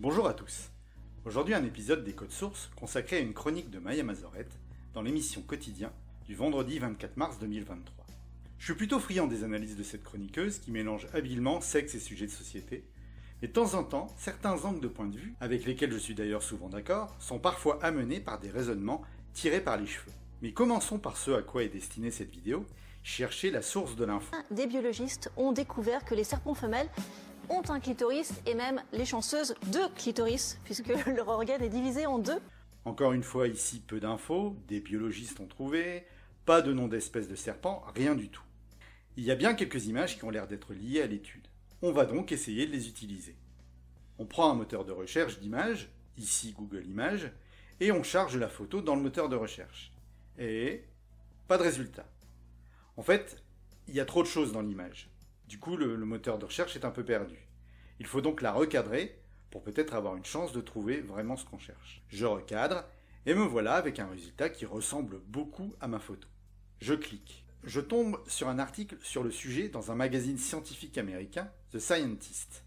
Bonjour à tous. Aujourd'hui un épisode des Codes Sources consacré à une chronique de Maya Mazorette dans l'émission Quotidien du vendredi 24 mars 2023. Je suis plutôt friand des analyses de cette chroniqueuse qui mélange habilement sexe et sujets de société, mais de temps en temps, certains angles de point de vue, avec lesquels je suis d'ailleurs souvent d'accord, sont parfois amenés par des raisonnements tirés par les cheveux. Mais commençons par ce à quoi est destinée cette vidéo, chercher la source de l'info. Des biologistes ont découvert que les serpents femelles ont un clitoris et même les chanceuses deux clitoris, puisque leur organe est divisé en deux. Encore une fois, ici peu d'infos, des biologistes ont trouvé, pas de nom d'espèce de serpent, rien du tout. Il y a bien quelques images qui ont l'air d'être liées à l'étude. On va donc essayer de les utiliser. On prend un moteur de recherche d'images, ici Google Images, et on charge la photo dans le moteur de recherche. Et pas de résultat. En fait, il y a trop de choses dans l'image. Du coup, le, moteur de recherche est un peu perdu. Il faut donc la recadrer pour peut-être avoir une chance de trouver vraiment ce qu'on cherche. Je recadre et me voilà avec un résultat qui ressemble beaucoup à ma photo. Je clique. Je tombe sur un article sur le sujet dans un magazine scientifique américain, The Scientist.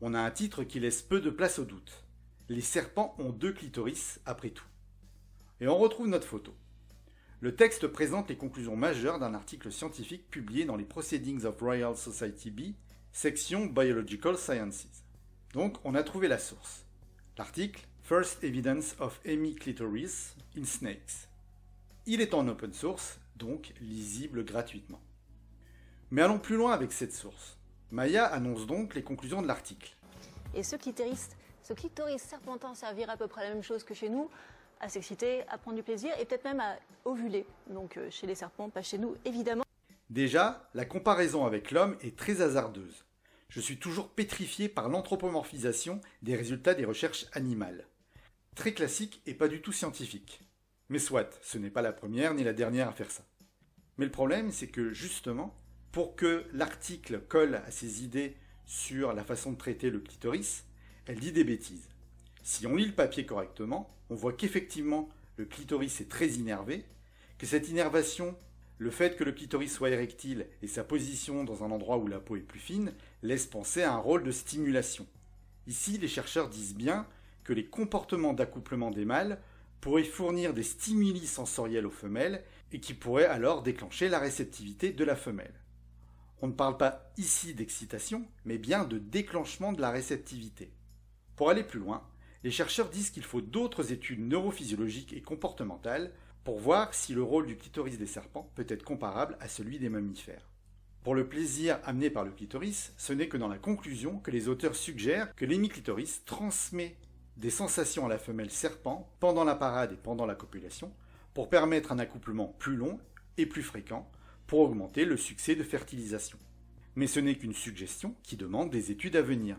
On a un titre qui laisse peu de place au doute. Les serpents ont deux clitoris après tout. Et on retrouve notre photo. Le texte présente les conclusions majeures d'un article scientifique publié dans les Proceedings of Royal Society B, section Biological Sciences. Donc on a trouvé la source. L'article First Evidence of Amy Clitoris in Snakes. Il est en open source, donc lisible gratuitement. Mais allons plus loin avec cette source. Maya annonce donc les conclusions de l'article. Et ce clitoris, ce clitoris serpentin servira à peu près la même chose que chez nous, à s'exciter, à prendre du plaisir et peut-être même à ovuler. Donc euh, chez les serpents, pas chez nous, évidemment. Déjà, la comparaison avec l'homme est très hasardeuse. Je suis toujours pétrifié par l'anthropomorphisation des résultats des recherches animales. Très classique et pas du tout scientifique. Mais soit, ce n'est pas la première ni la dernière à faire ça. Mais le problème, c'est que justement, pour que l'article colle à ses idées sur la façon de traiter le clitoris, elle dit des bêtises. Si on lit le papier correctement, on voit qu'effectivement le clitoris est très innervé, que cette innervation, le fait que le clitoris soit érectile et sa position dans un endroit où la peau est plus fine, laisse penser à un rôle de stimulation. Ici, les chercheurs disent bien que les comportements d'accouplement des mâles pourraient fournir des stimuli sensoriels aux femelles et qui pourraient alors déclencher la réceptivité de la femelle. On ne parle pas ici d'excitation, mais bien de déclenchement de la réceptivité. Pour aller plus loin, les chercheurs disent qu'il faut d'autres études neurophysiologiques et comportementales pour voir si le rôle du clitoris des serpents peut être comparable à celui des mammifères. Pour le plaisir amené par le clitoris, ce n'est que dans la conclusion que les auteurs suggèrent que l'hémiclitoris transmet des sensations à la femelle serpent pendant la parade et pendant la copulation pour permettre un accouplement plus long et plus fréquent pour augmenter le succès de fertilisation. Mais ce n'est qu'une suggestion qui demande des études à venir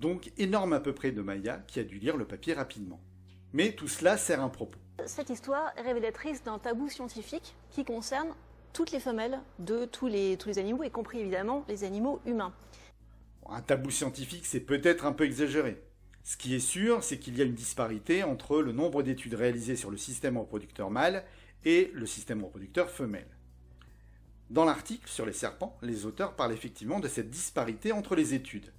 donc énorme à peu près de Maya, qui a dû lire le papier rapidement. Mais tout cela sert un propos. Cette histoire est révélatrice d'un tabou scientifique qui concerne toutes les femelles de tous les, tous les animaux, y compris évidemment les animaux humains. Un tabou scientifique, c'est peut-être un peu exagéré. Ce qui est sûr, c'est qu'il y a une disparité entre le nombre d'études réalisées sur le système reproducteur mâle et le système reproducteur femelle. Dans l'article sur les serpents, les auteurs parlent effectivement de cette disparité entre les études.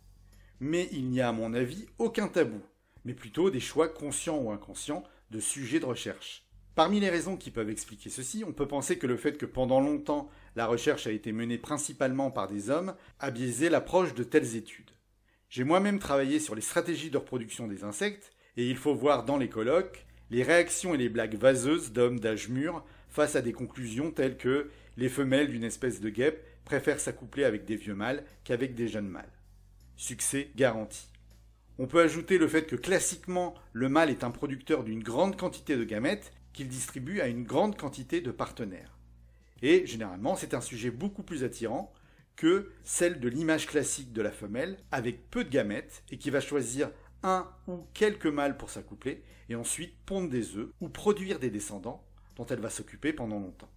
Mais il n'y a à mon avis aucun tabou, mais plutôt des choix conscients ou inconscients de sujets de recherche. Parmi les raisons qui peuvent expliquer ceci, on peut penser que le fait que pendant longtemps la recherche a été menée principalement par des hommes a biaisé l'approche de telles études. J'ai moi-même travaillé sur les stratégies de reproduction des insectes, et il faut voir dans les colloques les réactions et les blagues vaseuses d'hommes d'âge mûr face à des conclusions telles que les femelles d'une espèce de guêpe préfèrent s'accoupler avec des vieux mâles qu'avec des jeunes mâles. Succès garanti. On peut ajouter le fait que classiquement, le mâle est un producteur d'une grande quantité de gamètes qu'il distribue à une grande quantité de partenaires. Et généralement, c'est un sujet beaucoup plus attirant que celle de l'image classique de la femelle avec peu de gamètes et qui va choisir un ou quelques mâles pour s'accoupler et ensuite pondre des œufs ou produire des descendants dont elle va s'occuper pendant longtemps.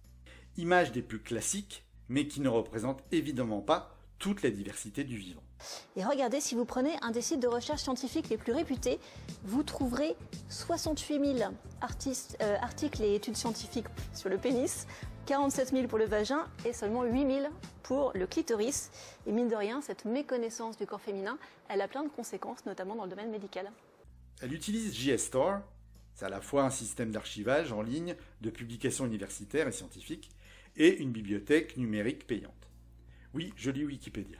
Image des plus classiques, mais qui ne représente évidemment pas toute la diversité du vivant. Et regardez, si vous prenez un des sites de recherche scientifique les plus réputés, vous trouverez 68 000 euh, articles et études scientifiques sur le pénis, 47 000 pour le vagin et seulement 8 000 pour le clitoris. Et mine de rien, cette méconnaissance du corps féminin, elle a plein de conséquences, notamment dans le domaine médical. Elle utilise JSTOR, c'est à la fois un système d'archivage en ligne de publications universitaires et scientifiques, et une bibliothèque numérique payante. Oui, je lis Wikipédia.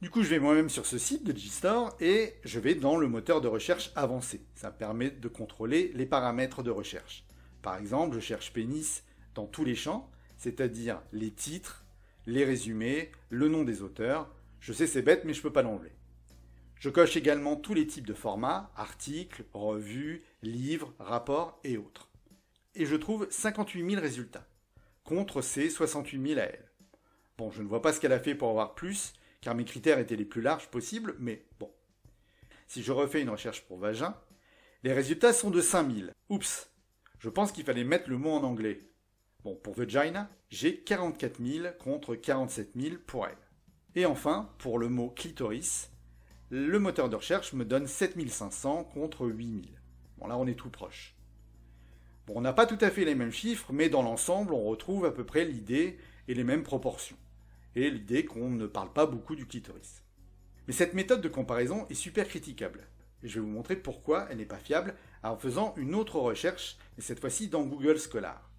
Du coup, je vais moi-même sur ce site de G-Store et je vais dans le moteur de recherche avancé. Ça permet de contrôler les paramètres de recherche. Par exemple, je cherche pénis dans tous les champs, c'est-à-dire les titres, les résumés, le nom des auteurs. Je sais, c'est bête, mais je ne peux pas l'enlever. Je coche également tous les types de formats, articles, revues, livres, rapports et autres. Et je trouve 58 000 résultats, contre ces 68 000 à elle. Bon, je ne vois pas ce qu'elle a fait pour avoir plus, car mes critères étaient les plus larges possibles, mais bon. Si je refais une recherche pour vagin, les résultats sont de 5000. Oups, je pense qu'il fallait mettre le mot en anglais. Bon, pour vagina, j'ai 44 000 contre 47 000 pour elle. Et enfin, pour le mot clitoris, le moteur de recherche me donne 7500 contre 8000. Bon, là, on est tout proche. Bon, on n'a pas tout à fait les mêmes chiffres, mais dans l'ensemble, on retrouve à peu près l'idée et les mêmes proportions et l'idée qu'on ne parle pas beaucoup du clitoris. Mais cette méthode de comparaison est super critiquable. Et je vais vous montrer pourquoi elle n'est pas fiable en faisant une autre recherche, mais cette fois-ci dans Google Scholar.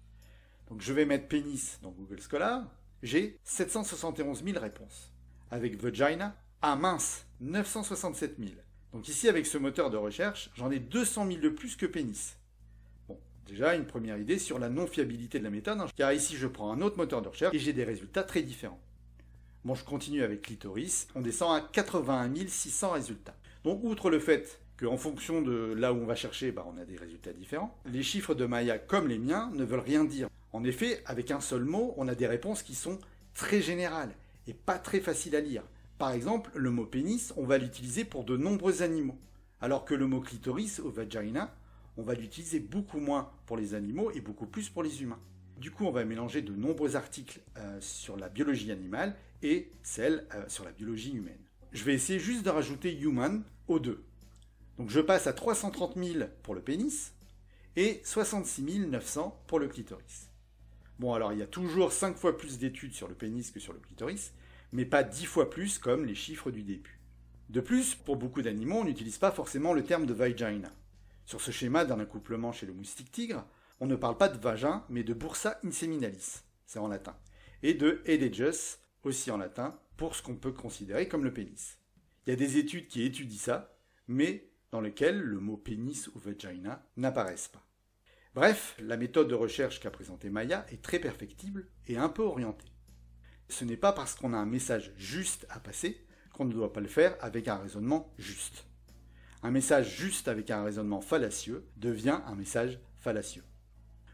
Donc je vais mettre pénis dans Google Scholar, j'ai 771 000 réponses. Avec vagina, à ah mince, 967 000. Donc ici, avec ce moteur de recherche, j'en ai 200 000 de plus que pénis. Bon, déjà une première idée sur la non-fiabilité de la méthode, hein, car ici je prends un autre moteur de recherche et j'ai des résultats très différents. Bon, je continue avec Clitoris. On descend à 81 600 résultats. Donc, outre le fait qu'en fonction de là où on va chercher, bah, on a des résultats différents, les chiffres de Maya comme les miens ne veulent rien dire. En effet, avec un seul mot, on a des réponses qui sont très générales et pas très faciles à lire. Par exemple, le mot pénis, on va l'utiliser pour de nombreux animaux, alors que le mot clitoris ou vagina, on va l'utiliser beaucoup moins pour les animaux et beaucoup plus pour les humains. Du coup, on va mélanger de nombreux articles euh, sur la biologie animale et celle euh, sur la biologie humaine. Je vais essayer juste de rajouter human aux deux. Donc je passe à 330 000 pour le pénis et 66 900 pour le clitoris. Bon alors il y a toujours 5 fois plus d'études sur le pénis que sur le clitoris, mais pas 10 fois plus comme les chiffres du début. De plus, pour beaucoup d'animaux, on n'utilise pas forcément le terme de vagina. Sur ce schéma d'un accouplement chez le moustique tigre, on ne parle pas de vagin, mais de bursa inseminalis, c'est en latin, et de edegus, aussi en latin, pour ce qu'on peut considérer comme le pénis. Il y a des études qui étudient ça, mais dans lesquelles le mot pénis ou vagina n'apparaissent pas. Bref, la méthode de recherche qu'a présentée Maya est très perfectible et un peu orientée. Ce n'est pas parce qu'on a un message juste à passer qu'on ne doit pas le faire avec un raisonnement juste. Un message juste avec un raisonnement fallacieux devient un message fallacieux.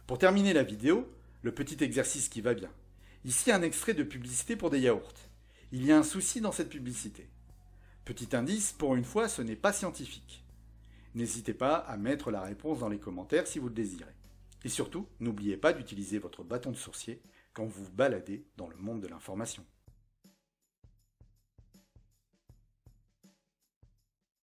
Pour terminer la vidéo, le petit exercice qui va bien. Ici un extrait de publicité pour des yaourts. Il y a un souci dans cette publicité. Petit indice, pour une fois, ce n'est pas scientifique. N'hésitez pas à mettre la réponse dans les commentaires si vous le désirez. Et surtout, n'oubliez pas d'utiliser votre bâton de sourcier quand vous vous baladez dans le monde de l'information.